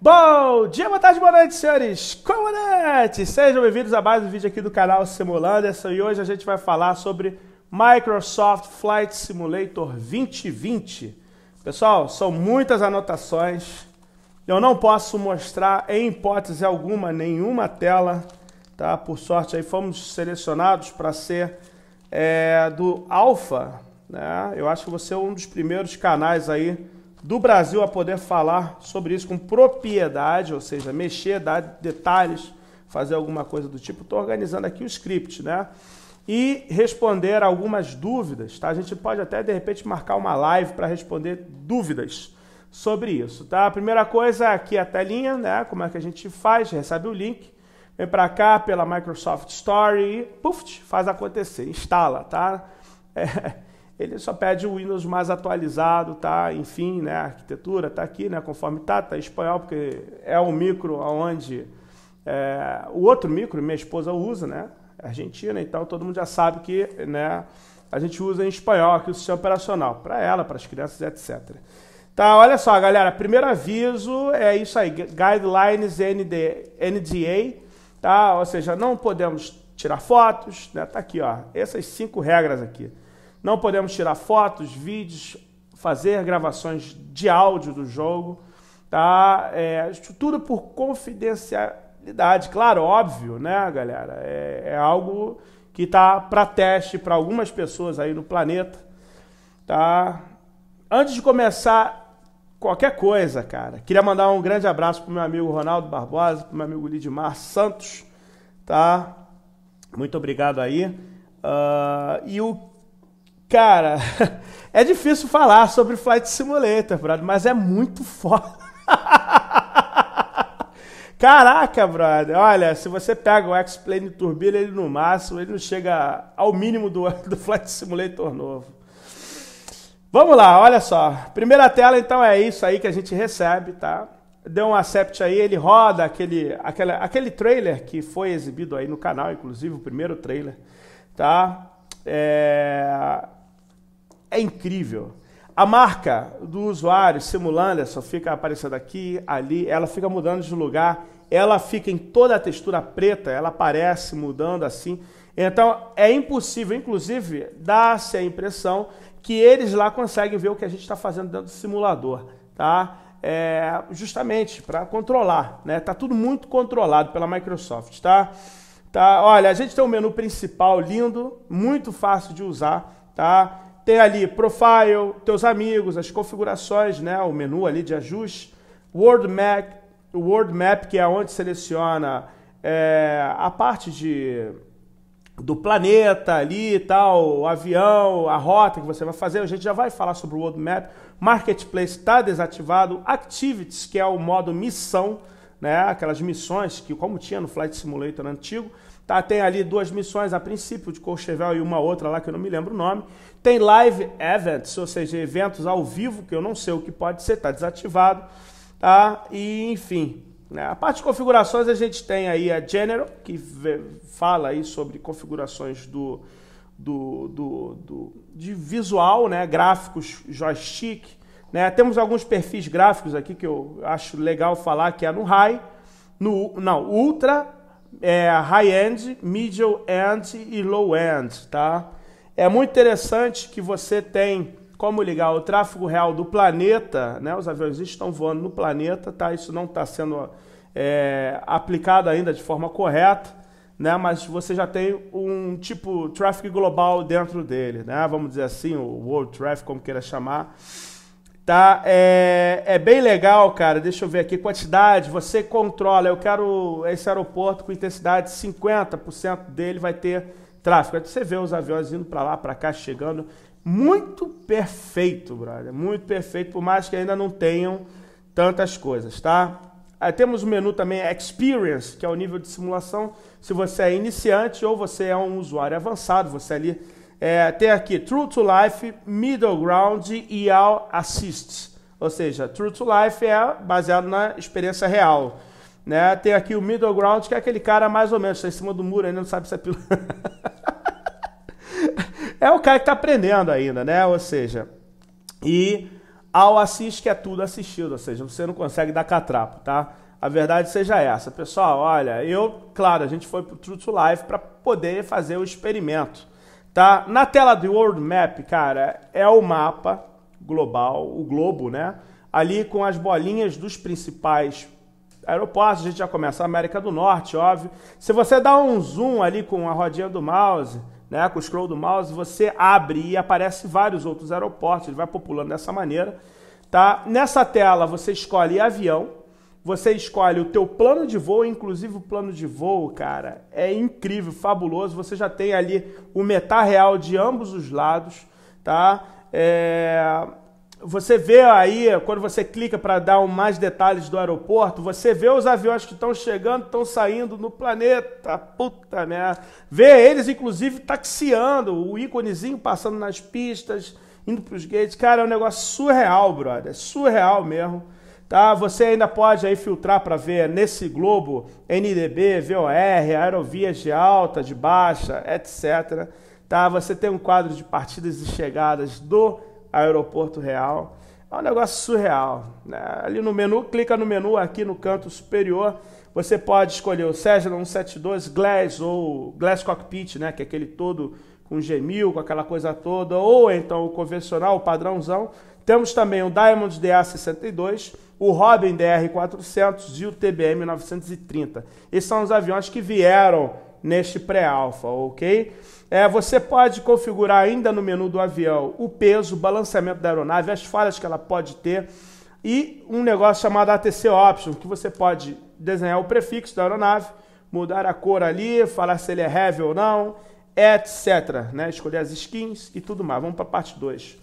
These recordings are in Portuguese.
Bom dia, boa tarde, boa noite, senhores comandantes! Sejam bem-vindos a mais um vídeo aqui do canal Simulanderson e hoje a gente vai falar sobre Microsoft Flight Simulator 2020. Pessoal, são muitas anotações, eu não posso mostrar em hipótese alguma nenhuma tela, tá? Por sorte aí fomos selecionados para ser é, do Alpha, né? Eu acho que você é um dos primeiros canais aí do Brasil a poder falar sobre isso com propriedade, ou seja, mexer, dar detalhes, fazer alguma coisa do tipo. Estou organizando aqui o script, né? E responder algumas dúvidas, tá? A gente pode até de repente marcar uma live para responder dúvidas sobre isso, tá? A primeira coisa aqui é a telinha, né? Como é que a gente faz? Recebe o link, vem para cá pela Microsoft Store e puff, faz acontecer, instala, tá? É ele só pede o Windows mais atualizado, tá? Enfim, né? A arquitetura tá aqui, né? Conforme tá, tá em espanhol, porque é o micro onde é, o outro micro, minha esposa usa, né? É argentina, então todo mundo já sabe que, né? A gente usa em espanhol aqui o sistema operacional, para ela, para as crianças, etc. Tá, olha só, galera. Primeiro aviso é isso aí, guidelines ND, NDA, tá? Ou seja, não podemos tirar fotos, né? Tá aqui, ó. Essas cinco regras aqui. Não podemos tirar fotos, vídeos, fazer gravações de áudio do jogo, tá? É, tudo por confidencialidade, claro, óbvio, né, galera? É, é algo que tá para teste para algumas pessoas aí no planeta, tá? Antes de começar qualquer coisa, cara, queria mandar um grande abraço pro meu amigo Ronaldo Barbosa, pro meu amigo Lidmar Santos, tá? Muito obrigado aí. Uh, e o Cara, é difícil falar sobre Flight Simulator, brother, mas é muito foda. Caraca, brother. Olha, se você pega o X-Plane Turbina, ele no máximo, ele não chega ao mínimo do, do Flight Simulator novo. Vamos lá, olha só. Primeira tela, então, é isso aí que a gente recebe, tá? Deu um accept aí, ele roda aquele, aquele, aquele trailer que foi exibido aí no canal, inclusive o primeiro trailer, tá? É é incrível. A marca do usuário, simulando, só fica aparecendo aqui, ali, ela fica mudando de lugar, ela fica em toda a textura preta, ela aparece mudando assim. Então é impossível, inclusive, dar se a impressão que eles lá conseguem ver o que a gente está fazendo dentro do simulador, tá? É, justamente para controlar, né? Tá tudo muito controlado pela Microsoft, tá? Tá, olha, a gente tem um menu principal lindo, muito fácil de usar, tá? Tem ali Profile, teus amigos, as configurações, né? o menu ali de ajuste. World Map, o World Map que é onde seleciona é, a parte de do planeta ali e tal, o avião, a rota que você vai fazer, a gente já vai falar sobre o World Map. Marketplace está desativado. Activities, que é o modo missão, né? Aquelas missões que, como tinha no Flight Simulator antigo, tá? Tem ali duas missões a princípio de Courchevel e uma outra lá que eu não me lembro o nome. Tem live events, ou seja, eventos ao vivo que eu não sei o que pode ser, tá desativado, tá? E enfim, né? A parte de configurações a gente tem aí a General que fala aí sobre configurações do do, do, do de visual, né? Gráficos, joystick, né? Temos alguns perfis gráficos aqui que eu acho legal falar, que é no high, no não, ultra, é, high-end, middle-end e low-end, tá? É muito interessante que você tem como ligar o tráfego real do planeta, né? Os aviões estão voando no planeta, tá? Isso não está sendo é, aplicado ainda de forma correta, né? Mas você já tem um tipo tráfego global dentro dele, né? Vamos dizer assim, o World Traffic, como queira chamar tá? É, é bem legal, cara. Deixa eu ver aqui. Quantidade, você controla. Eu quero esse aeroporto com intensidade 50% dele vai ter tráfego. É você vê os aviões indo para lá, para cá, chegando. Muito perfeito, brother. Muito perfeito, por mais que ainda não tenham tantas coisas, tá? Aí temos o menu também Experience, que é o nível de simulação. Se você é iniciante ou você é um usuário avançado, você é ali é, tem aqui True to Life, Middle Ground e All Assists. Ou seja, True to Life é baseado na experiência real. Né? Tem aqui o Middle Ground, que é aquele cara mais ou menos, está em cima do muro, ainda não sabe se é piloto. é o cara que está aprendendo ainda, né? Ou seja, e All Assist, que é tudo assistido. Ou seja, você não consegue dar catrapo, tá? a verdade seja essa. Pessoal, olha, eu, claro, a gente foi para o True to Life para poder fazer o experimento tá? Na tela do World Map, cara, é o mapa global, o globo, né? Ali com as bolinhas dos principais aeroportos, a gente já começa a América do Norte, óbvio. Se você dá um zoom ali com a rodinha do mouse, né, com o scroll do mouse, você abre e aparece vários outros aeroportos, ele vai populando dessa maneira, tá? Nessa tela você escolhe avião, você escolhe o teu plano de voo, inclusive o plano de voo, cara, é incrível, fabuloso. Você já tem ali o metá real de ambos os lados, tá? É... Você vê aí, quando você clica para dar um mais detalhes do aeroporto, você vê os aviões que estão chegando, estão saindo no planeta. Puta merda. Vê eles, inclusive, taxiando, o íconezinho passando nas pistas, indo para os gates. Cara, é um negócio surreal, brother. Surreal mesmo. Tá? Você ainda pode aí filtrar para ver nesse globo NDB, VOR, aerovias de alta, de baixa, etc. Tá? Você tem um quadro de partidas e chegadas do aeroporto real. É um negócio surreal. Né? Ali no menu, clica no menu aqui no canto superior. Você pode escolher o Cessna 172 Glass ou Glass Cockpit, né? que é aquele todo com g G1000, com aquela coisa toda, ou então o convencional, o padrãozão. Temos também o Diamond DA62, o Robin DR-400 e o TBM-930. Esses são os aviões que vieram neste pré-alfa, ok? É, você pode configurar ainda no menu do avião o peso, o balanceamento da aeronave, as falhas que ela pode ter e um negócio chamado ATC Option, que você pode desenhar o prefixo da aeronave, mudar a cor ali, falar se ele é heavy ou não, etc. Né? Escolher as skins e tudo mais. Vamos para a parte 2.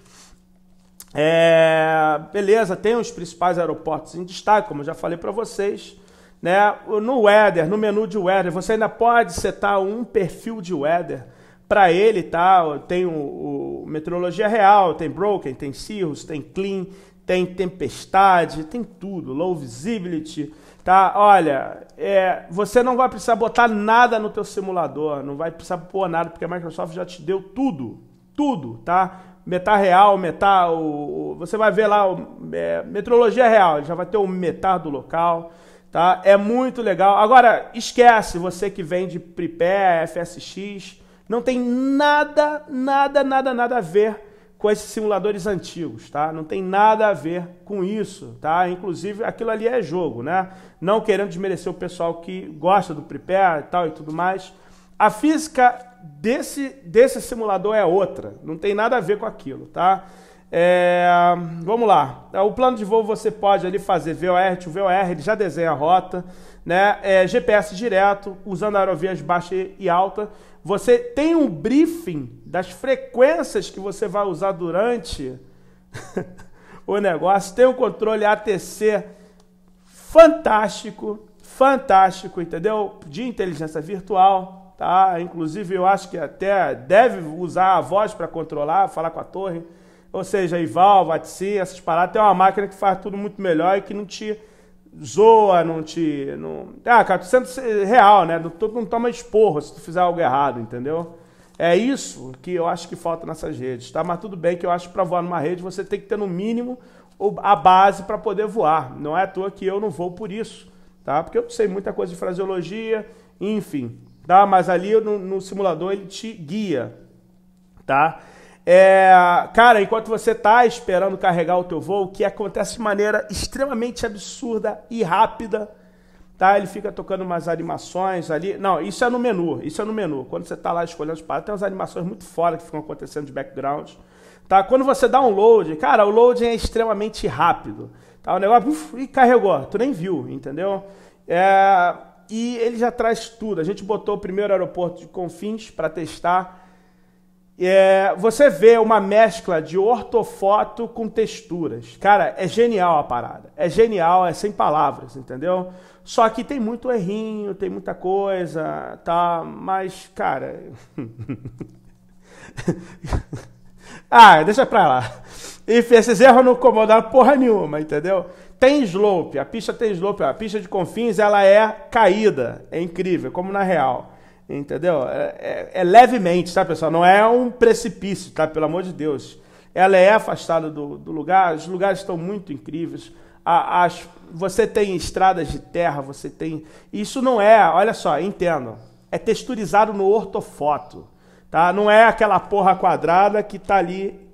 É, beleza, tem os principais aeroportos em destaque, como eu já falei para vocês. Né? No weather, no menu de weather, você ainda pode setar um perfil de weather para ele, tá? Tem o, o, meteorologia real, tem broken, tem cirrus, tem clean, tem tempestade, tem tudo, low visibility, tá? Olha, é, você não vai precisar botar nada no teu simulador, não vai precisar pôr nada, porque a Microsoft já te deu tudo, tudo, tá? metar real, O, o, você vai ver lá o, é, metrologia real, já vai ter o metar do local. Tá? É muito legal. Agora, esquece você que vem de Prepare, FSX. Não tem nada, nada, nada, nada a ver com esses simuladores antigos, tá? Não tem nada a ver com isso, tá? Inclusive, aquilo ali é jogo, né? Não querendo desmerecer o pessoal que gosta do Prepare e tal e tudo mais, a física desse, desse simulador é outra, não tem nada a ver com aquilo, tá? É, vamos lá, é, o plano de voo você pode ali fazer VOR, tio VOR ele já desenha a rota, né? É, GPS direto, usando aerovias baixa e alta. Você tem um briefing das frequências que você vai usar durante o negócio, tem um controle ATC fantástico, fantástico, entendeu? De inteligência virtual, tá? Inclusive, eu acho que até deve usar a voz para controlar, falar com a torre. Ou seja, Ival, Vatsi, essas paradas. Tem uma máquina que faz tudo muito melhor e que não te zoa, não te. Não... Ah, cara, tu sendo real, né? todo não toma esporro se tu fizer algo errado, entendeu? É isso que eu acho que falta nessas redes, tá? Mas tudo bem que eu acho que para voar numa rede você tem que ter no mínimo a base para poder voar. Não é à toa que eu não vou por isso, tá? Porque eu sei muita coisa de fraseologia, enfim tá? Mas ali no, no simulador ele te guia, tá? É, cara, enquanto você está esperando carregar o teu voo, que acontece de maneira extremamente absurda e rápida, tá? Ele fica tocando umas animações ali. Não, isso é no menu, isso é no menu. Quando você está lá escolhendo os paradas, tem umas animações muito fora que ficam acontecendo de background, tá? Quando você dá um load, cara, o loading é extremamente rápido, tá? O negócio, uf, e carregou, tu nem viu, entendeu? É e ele já traz tudo. A gente botou o primeiro aeroporto de Confins para testar. É, você vê uma mescla de ortofoto com texturas. Cara, é genial a parada. É genial, é sem palavras, entendeu? Só que tem muito errinho, tem muita coisa, tá? Mas, cara. ah, deixa pra lá. Enfim, esses erros não incomodaram porra nenhuma, entendeu? tem slope, a pista tem slope, a pista de Confins ela é caída, é incrível, como na real, entendeu? É, é, é levemente, tá pessoal? Não é um precipício, tá? Pelo amor de Deus. Ela é afastada do, do lugar, os lugares estão muito incríveis, a, as, você tem estradas de terra, você tem... Isso não é, olha só, entendo, é texturizado no ortofoto, tá? Não é aquela porra quadrada que tá ali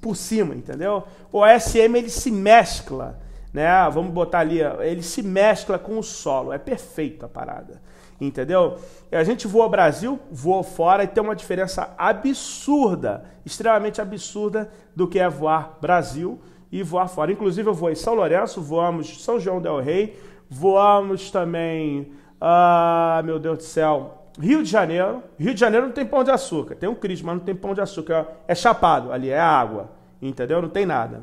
por cima, entendeu? O SM ele se mescla, né? Ah, vamos botar ali, ele se mescla com o solo, é perfeito a parada, entendeu? E a gente voa Brasil, voa fora e tem uma diferença absurda, extremamente absurda do que é voar Brasil e voar fora. Inclusive eu voei São Lourenço, voamos São João del Rei, voamos também, ah, meu Deus do céu, Rio de Janeiro, Rio de Janeiro não tem pão de açúcar, tem um Cris, mas não tem pão de açúcar, é, é chapado ali, é água, entendeu? Não tem nada.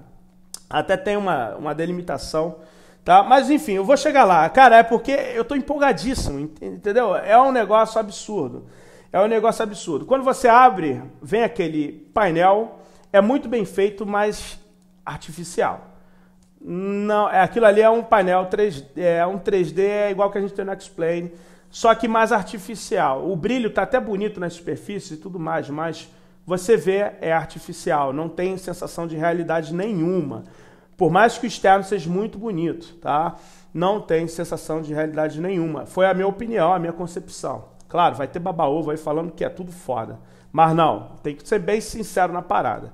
Até tem uma, uma delimitação, tá? Mas enfim, eu vou chegar lá. Cara, é porque eu tô empolgadíssimo, entendeu? É um negócio absurdo. É um negócio absurdo. Quando você abre, vem aquele painel, é muito bem feito, mas artificial. Não, é, aquilo ali é um painel 3D, é um 3D é igual que a gente tem no X-Plane só que mais artificial. O brilho está até bonito na superfície e tudo mais, mas você vê é artificial, não tem sensação de realidade nenhuma. Por mais que o externo seja muito bonito, tá? Não tem sensação de realidade nenhuma. Foi a minha opinião, a minha concepção. Claro, vai ter baba-ovo aí falando que é tudo foda. Mas não, tem que ser bem sincero na parada.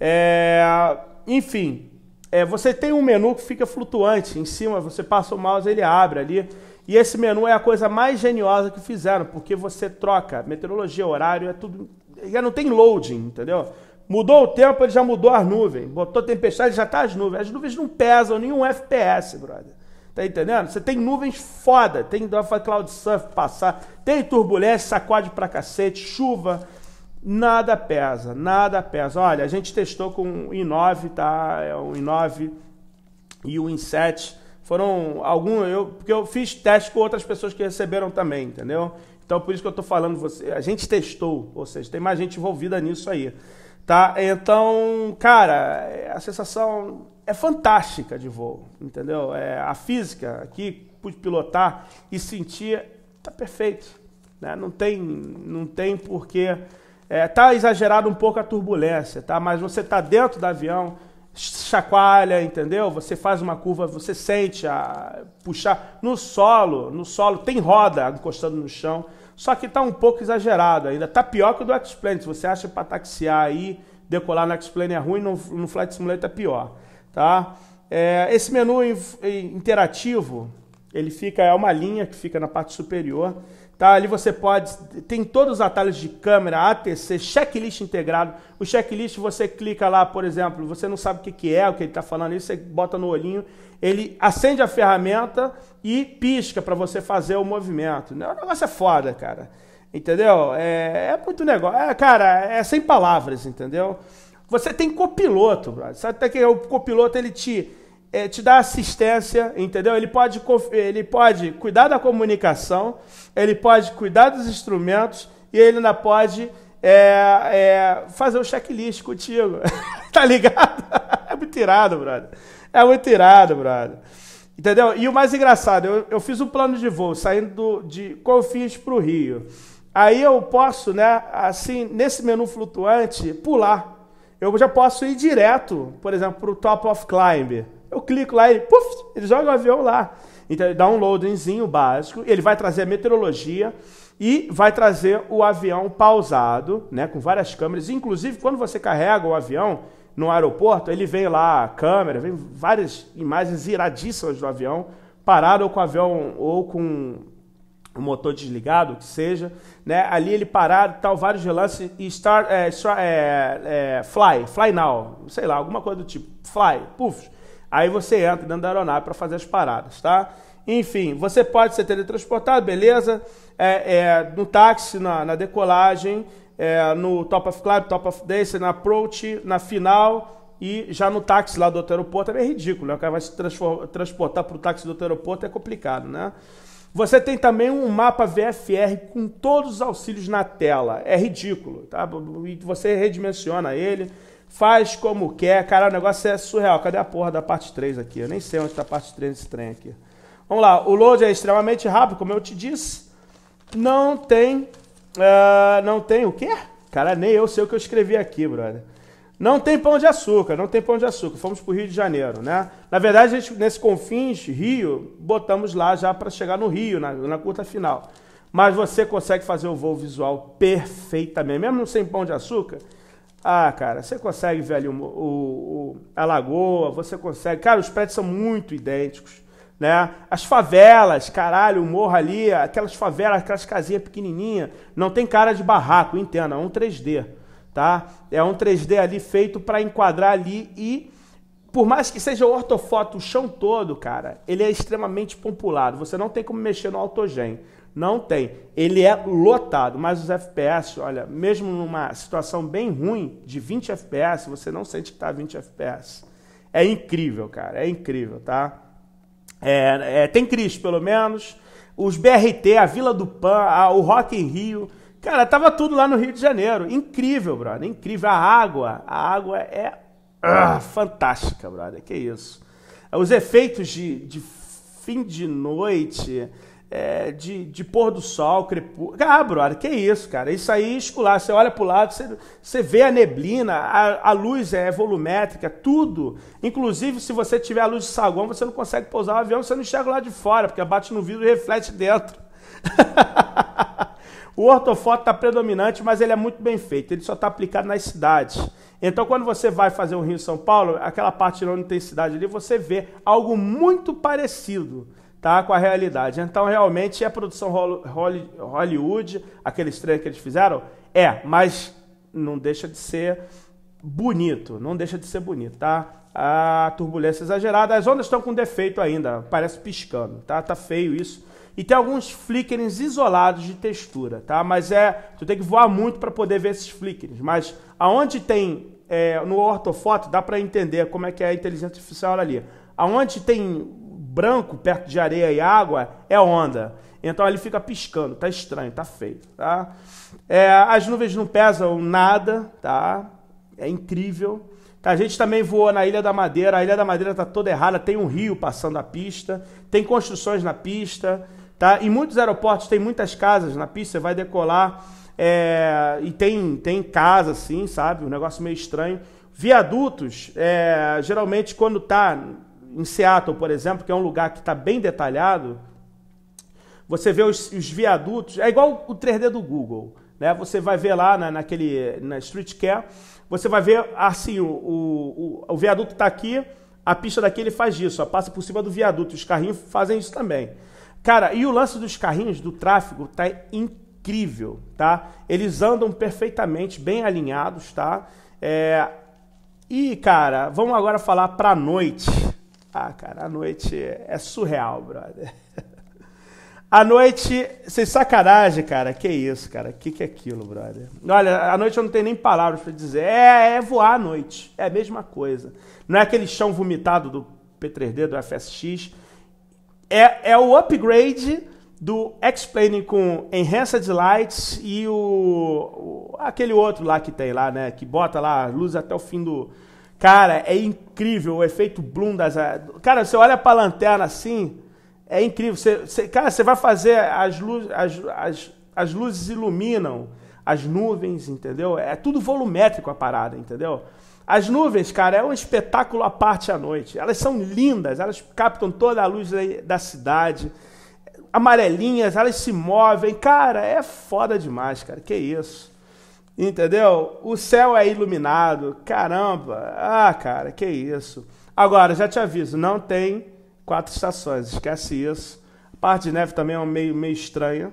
É... Enfim, é, você tem um menu que fica flutuante em cima, você passa o mouse, ele abre ali e esse menu é a coisa mais geniosa que fizeram, porque você troca meteorologia, horário, é tudo. Já não tem loading, entendeu? Mudou o tempo, ele já mudou as nuvens. Botou tempestade, já está as nuvens. As nuvens não pesam nenhum FPS, brother. Tá entendendo? Você tem nuvens foda, tem cloud surf passar, tem turbulência, sacode pra cacete, chuva, nada pesa, nada pesa. Olha, a gente testou com o i9, tá? É o i9 e o i7 foram alguns, eu, porque eu fiz teste com outras pessoas que receberam também, entendeu? Então por isso que eu estou falando, você, a gente testou, ou seja, tem mais gente envolvida nisso aí. Tá? Então, cara, a sensação é fantástica de voo, entendeu? É, a física aqui, pude pilotar e sentir, tá perfeito. Né? Não tem, não tem porquê. É, tá exagerado um pouco a turbulência, tá? Mas você tá dentro do avião, chacoalha, entendeu? Você faz uma curva, você sente a puxar no solo, no solo tem roda encostando no chão, só que tá um pouco exagerado ainda, tá pior que o do X-Plane, se você acha para taxiar aí, decolar no X-Plane é ruim, no, no Flight Simulator é pior, tá? É, esse menu interativo, ele fica, é uma linha que fica na parte superior, Tá, ali você pode, tem todos os atalhos de câmera, ATC, checklist integrado. O checklist você clica lá, por exemplo, você não sabe o que é, o que ele está falando, isso você bota no olhinho, ele acende a ferramenta e pisca para você fazer o movimento. O negócio é foda, cara. Entendeu? É, é muito negócio. É, cara, é sem palavras, entendeu? Você tem copiloto, sabe até que o copiloto ele te é, te dar assistência, entendeu? Ele pode, ele pode cuidar da comunicação, ele pode cuidar dos instrumentos e ele ainda pode é, é, fazer um checklist contigo. tá ligado? é muito irado, brother. É muito irado, brother. Entendeu? E o mais engraçado, eu, eu fiz um plano de voo saindo do, de Confins para o Rio. Aí eu posso, né, assim, nesse menu flutuante, pular. Eu já posso ir direto, por exemplo, para o Top of Climb eu clico lá e puf, ele joga o avião lá. Então ele dá um loadingzinho básico, ele vai trazer a meteorologia e vai trazer o avião pausado, né, com várias câmeras. Inclusive, quando você carrega o avião no aeroporto, ele vem lá câmera, vem várias imagens iradíssimas do avião parado ou com o avião ou com o motor desligado, o que seja, né? Ali ele parado, tal, vários relances e start, é, start é, é, fly, fly now, sei lá, alguma coisa do tipo, fly, puff, Aí você entra dentro da aeronave para fazer as paradas, tá? Enfim, você pode ser teletransportado, beleza? É, é no táxi, na, na decolagem, é, no Top of Climb, Top of Dance, na approach, na final e já no táxi lá do outro aeroporto é ridículo, né? O cara vai se transportar para o táxi do outro aeroporto é complicado, né? Você tem também um mapa VFR com todos os auxílios na tela. É ridículo, tá? E Você redimensiona ele faz como quer. Cara, o negócio é surreal. Cadê a porra da parte 3 aqui? Eu nem sei onde está a parte 3 desse trem aqui. Vamos lá, o load é extremamente rápido, como eu te disse. Não tem. Uh, não tem o quê? Cara, nem eu sei o que eu escrevi aqui, brother. Não tem pão de açúcar, não tem pão de açúcar. Fomos para o Rio de Janeiro, né? Na verdade, a gente, nesse Confins, Rio, botamos lá já para chegar no Rio, na, na curta final. Mas você consegue fazer o voo visual perfeitamente, mesmo sem pão de açúcar. Ah, cara, você consegue, velho, o, o, a lagoa, você consegue. Cara, os prédios são muito idênticos. Né? As favelas, caralho, o morro ali, aquelas favelas, aquelas casinhas pequenininha, não tem cara de barraco, entenda, é um 3D, tá? É um 3D ali feito para enquadrar ali e por mais que seja ortofoto o chão todo, cara, ele é extremamente populado. Você não tem como mexer no autogênio. Não tem. Ele é lotado, mas os FPS, olha, mesmo numa situação bem ruim de 20 FPS, você não sente que está 20 FPS. É incrível, cara, é incrível, tá? É, é, tem Cris, pelo menos. Os BRT, a Vila do Pan, a, o Rock in Rio. Cara, tava tudo lá no Rio de Janeiro. Incrível, brother, incrível. A água, a água é ah, fantástica, brother, que isso. Os efeitos de, de fim de noite é, de, de, pôr do sol, crepúsculo. Ah, brother, que isso, cara? Isso aí é Você olha para o lado, você, você, vê a neblina, a, a, luz é volumétrica, tudo. Inclusive, se você tiver a luz de saguão, você não consegue pousar o avião, você não enxerga lá de fora, porque bate no vidro e reflete dentro. o ortofoto está predominante, mas ele é muito bem feito. Ele só está aplicado nas cidades. Então, quando você vai fazer um Rio-São Paulo, aquela parte onde tem cidade ali, você vê algo muito parecido tá com a realidade. Então, realmente, é produção Hollywood, aqueles três que eles fizeram? É, mas não deixa de ser bonito, não deixa de ser bonito, tá? A turbulência exagerada, as ondas estão com defeito ainda, parece piscando, tá? Tá feio isso. E tem alguns flickers isolados de textura, tá? Mas é, tu tem que voar muito para poder ver esses flickers mas aonde tem é, no ortofoto dá para entender como é que é a inteligência artificial ali. Aonde tem branco perto de areia e água é onda. Então ele fica piscando, tá estranho, tá feio, tá? É, as nuvens não pesam nada, tá? É incrível. A gente também voou na Ilha da Madeira. A Ilha da Madeira tá toda errada, tem um rio passando a pista, tem construções na pista, tá? Em muitos aeroportos tem muitas casas na pista, você vai decolar é, e tem, tem casa, assim, sabe? Um negócio meio estranho. Viadutos, é, geralmente quando tá em Seattle, por exemplo, que é um lugar que está bem detalhado, você vê os, os, viadutos, é igual o 3D do Google, né? Você vai ver lá na, naquele, na Streetcar, você vai ver, assim, o, o, o, o viaduto está aqui, a pista daqui ele faz isso, ó, passa por cima do viaduto, os carrinhos fazem isso também. Cara, e o lance dos carrinhos, do tráfego, tá incrível, tá? Eles andam perfeitamente, bem alinhados, tá? É... E, cara, vamos agora falar pra noite. Ah, cara, a noite é surreal, brother. A noite, sem sacanagem, cara, que isso, cara, que que é aquilo, brother? Olha, a noite eu não tenho nem palavras para dizer, é, é, voar à noite, é a mesma coisa. Não é aquele chão vomitado do P3D, do FSX, é, é o upgrade do X Plane com Enhanced Lights e o, o aquele outro lá que tem lá, né, que bota lá luz até o fim do, Cara, é incrível o efeito bloom das. Eh, cara, você olha pra lanterna assim, é incrível. Você, você, cara, você vai fazer as, as, as luzes iluminam as nuvens, entendeu? É tudo volumétrico a parada, entendeu? As nuvens, cara, é um espetáculo à parte à noite. Elas são lindas, elas captam toda a luz da cidade. Amarelinhas, elas se movem. Cara, é foda demais, cara. Que isso. Entendeu? O céu é iluminado. Caramba! Ah, cara, que isso. Agora, já te aviso, não tem quatro estações, esquece isso. A parte de neve também é um meio, meio estranha,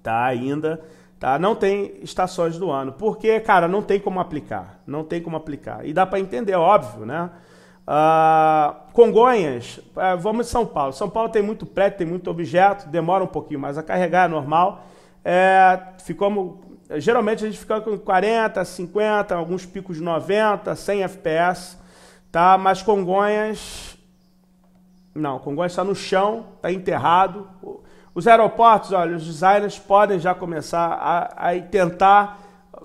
tá? Ainda, tá? Não tem estações do ano, porque, cara, não tem como aplicar, não tem como aplicar. E dá para entender, é óbvio, né? Ah, Congonhas, é, vamos em São Paulo. São Paulo tem muito prédio, tem muito objeto, demora um pouquinho mais a carregar, é normal. É, ficamos geralmente a gente fica com 40, 50, alguns picos de 90, 100 FPS, tá? Mas Congonhas, não, Congonhas está no chão, está enterrado. Os aeroportos, olha, os designers podem já começar a, a tentar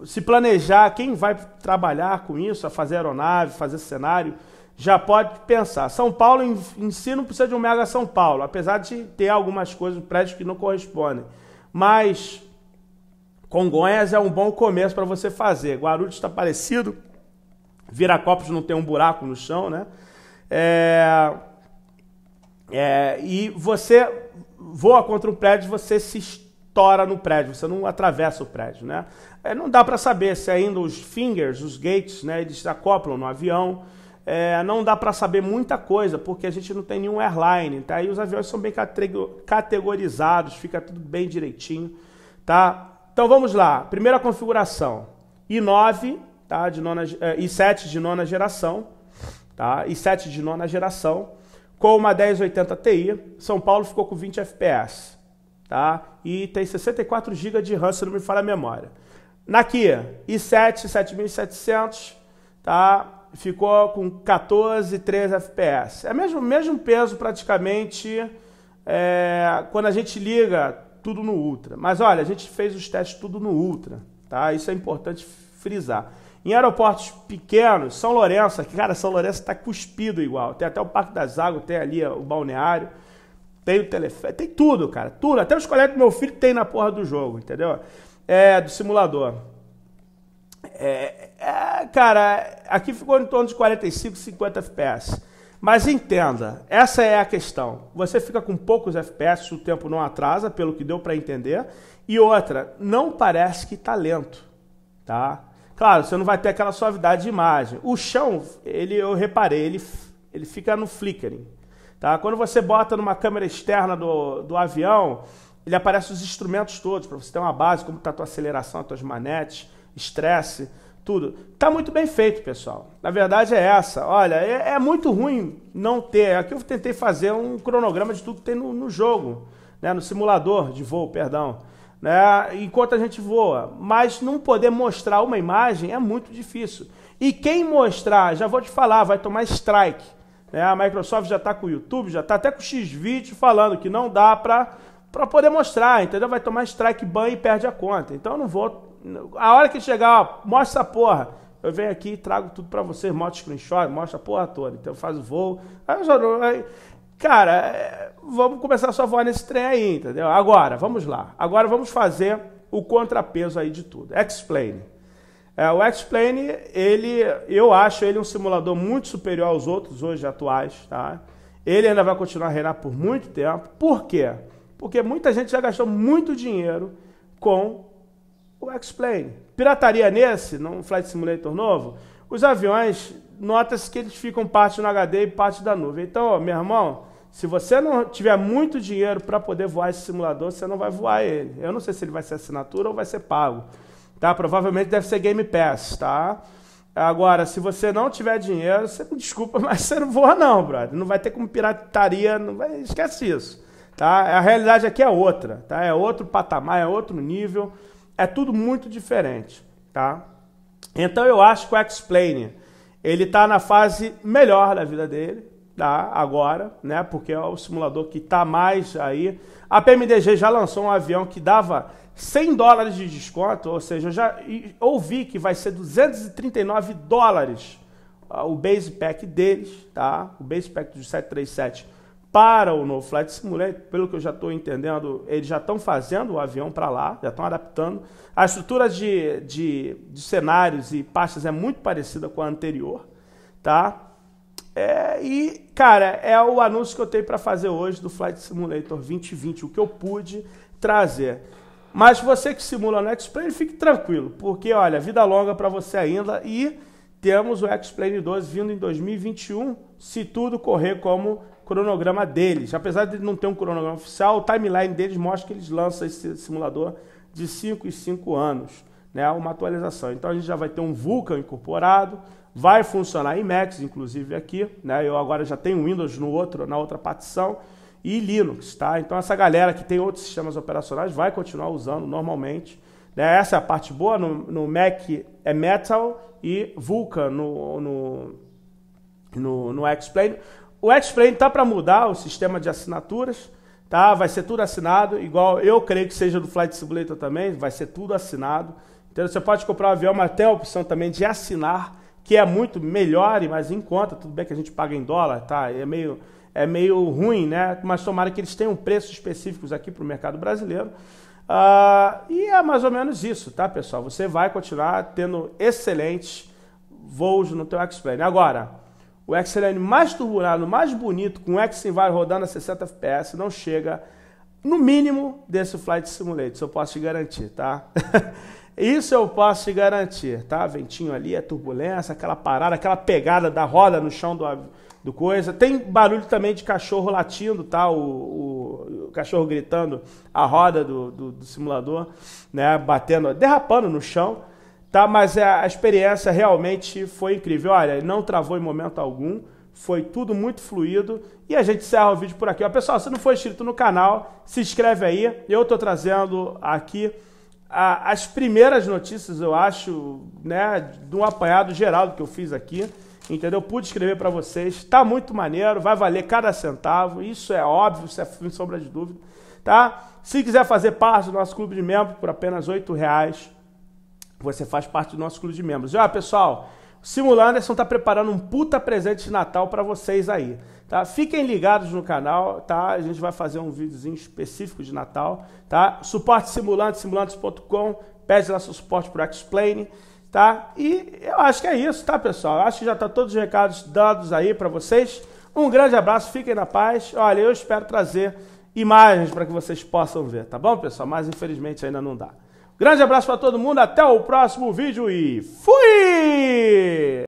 se planejar, quem vai trabalhar com isso, a fazer aeronave, fazer cenário, já pode pensar. São Paulo em si não precisa de um mega São Paulo, apesar de ter algumas coisas, prédios que não correspondem. Mas Congonhas é um bom começo para você fazer. Guarulhos está parecido. Viracopos não tem um buraco no chão, né? É... É... E você voa contra um prédio, você se estoura no prédio, você não atravessa o prédio, né? É, não dá para saber se ainda os fingers, os gates, né, eles acoplam no avião. É, não dá para saber muita coisa, porque a gente não tem nenhum airline, tá? E os aviões são bem categorizados, fica tudo bem direitinho, tá? Então vamos lá. Primeira configuração. i9, tá? De nona, eh, i7 de nona geração, tá? i7 de nona geração com uma 1080 Ti. São Paulo ficou com 20 FPS, tá? E tem 64 GB de RAM, se não me falha a memória. Na Kia, i7 7700, tá? Ficou com 14, 13 FPS. É mesmo mesmo peso praticamente é, quando a gente liga tudo no Ultra. Mas olha, a gente fez os testes tudo no Ultra, tá? Isso é importante frisar. Em aeroportos pequenos, São Lourenço, cara, São Lourenço está cuspido igual. Tem até o Parque das Águas, tem ali o balneário, tem o telefone, tem tudo, cara, tudo. Até os colegas do meu filho tem na porra do jogo, entendeu? É, do simulador. É, é, cara, aqui ficou em torno de 45, 50 FPS. Mas entenda, essa é a questão. Você fica com poucos FPS, o tempo não atrasa, pelo que deu para entender. E outra, não parece que está lento, tá? Claro, você não vai ter aquela suavidade de imagem. O chão, ele eu reparei, ele, ele fica no flickering, tá? Quando você bota numa câmera externa do, do avião, ele aparece os instrumentos todos para você ter uma base, como está a tua aceleração, as tuas manetes, estresse tudo. Tá muito bem feito, pessoal. Na verdade é essa. Olha, é, é muito ruim não ter. É Aqui eu tentei fazer um cronograma de tudo que tem no, no jogo, né? no simulador de voo, perdão. Né? Enquanto a gente voa. Mas não poder mostrar uma imagem é muito difícil. E quem mostrar, já vou te falar, vai tomar strike. Né? A Microsoft já está com o YouTube, já está até com o Xvideo falando que não dá para poder mostrar, entendeu? Vai tomar strike ban e perde a conta. Então eu não vou a hora que chegar, ó, mostra essa porra. Eu venho aqui e trago tudo para você, mostra screenshot, mostra a porra toda. Então faz o voo. Aí, aí, cara, é, vamos começar a sua voar nesse trem aí, entendeu? Agora, vamos lá. Agora vamos fazer o contrapeso aí de tudo. Explain. É, o Explain, ele, eu acho ele um simulador muito superior aos outros hoje atuais, tá? Ele ainda vai continuar a reinar por muito tempo. Por quê? Porque muita gente já gastou muito dinheiro com o é X-Plane. Pirataria é nesse, num Flight Simulator novo, os aviões, nota-se que eles ficam parte no HD e parte da nuvem. Então, ó, meu irmão, se você não tiver muito dinheiro para poder voar esse simulador, você não vai voar ele. Eu não sei se ele vai ser assinatura ou vai ser pago. Tá? Provavelmente deve ser Game Pass, tá? Agora, se você não tiver dinheiro, você me desculpa, mas você não voa não, brother. Não vai ter como pirataria, não vai, esquece isso, tá? A realidade aqui é outra, tá? É outro patamar, é outro nível é tudo muito diferente, tá? Então eu acho que o Explainer, ele tá na fase melhor da vida dele, tá? Agora, né? Porque é o simulador que tá mais aí. A PMDG já lançou um avião que dava 100 dólares de desconto, ou seja, eu já ouvi que vai ser 239 dólares ah, o base pack deles, tá? O base pack do 737 para o novo Flight Simulator, pelo que eu já estou entendendo, eles já estão fazendo o avião para lá, já estão adaptando. A estrutura de, de, de, cenários e pastas é muito parecida com a anterior, tá? É, e, cara, é o anúncio que eu tenho para fazer hoje do Flight Simulator 2020, o que eu pude trazer. Mas você que simula o X-Plane, fique tranquilo, porque, olha, vida longa para você ainda e temos o X-Plane 2 vindo em 2021, se tudo correr como cronograma deles. Apesar de não ter um cronograma oficial, o timeline deles mostra que eles lançam esse simulador de 5 e 5 anos, né? uma atualização. Então a gente já vai ter um Vulkan incorporado, vai funcionar em Macs, inclusive aqui, né? Eu agora já tenho Windows no outro, na outra partição e Linux, tá? Então essa galera que tem outros sistemas operacionais vai continuar usando normalmente né? Essa é a parte boa, no, no Mac é Metal e Vulkan no, no, no, no X-Plane. O X-Plane tá para mudar o sistema de assinaturas, tá? Vai ser tudo assinado, igual eu creio que seja do Flight Simulator também, vai ser tudo assinado. Então você pode comprar o um avião, mas tem a opção também de assinar, que é muito melhor e mais em conta. Tudo bem que a gente paga em dólar, tá? É meio, é meio ruim, né? Mas tomara que eles tenham preços específicos aqui para o mercado brasileiro. Uh, e é mais ou menos isso, tá, pessoal? Você vai continuar tendo excelentes voos no teu X-Plane. Agora, o X-Plane mais turbulado, mais bonito, com o X-Invar rodando a 60 FPS, não chega no mínimo desse Flight Simulator, isso eu posso te garantir, tá? isso eu posso te garantir, tá? Ventinho ali, é turbulência, aquela parada, aquela pegada da roda no chão do avião do coisa. Tem barulho também de cachorro latindo, tá? O, o, o cachorro gritando, a roda do, do, do, simulador, né? Batendo, derrapando no chão, tá? Mas a, é, a experiência realmente foi incrível. Olha, não travou em momento algum, foi tudo muito fluido e a gente encerra o vídeo por aqui. Ó, pessoal, se não for inscrito no canal, se inscreve aí. Eu estou trazendo aqui a, as primeiras notícias, eu acho, né? De um apanhado geral do que eu fiz aqui entendeu? Pude escrever para vocês, tá muito maneiro, vai valer cada centavo, isso é óbvio, isso é sem sombra de dúvida, tá? Se quiser fazer parte do nosso clube de membros por apenas R$ reais, você faz parte do nosso clube de membros. E ó, pessoal, o Simul está tá preparando um puta presente de Natal para vocês aí, tá? Fiquem ligados no canal, tá? A gente vai fazer um videozinho específico de Natal, tá? Suporte simulante, simulantes.com, pede lá seu suporte pro Explain tá? E eu acho que é isso, tá, pessoal? Eu acho que já tá todos os recados dados aí para vocês. Um grande abraço, fiquem na paz. Olha, eu espero trazer imagens para que vocês possam ver, tá bom, pessoal? Mas infelizmente ainda não dá. Grande abraço para todo mundo, até o próximo vídeo e fui!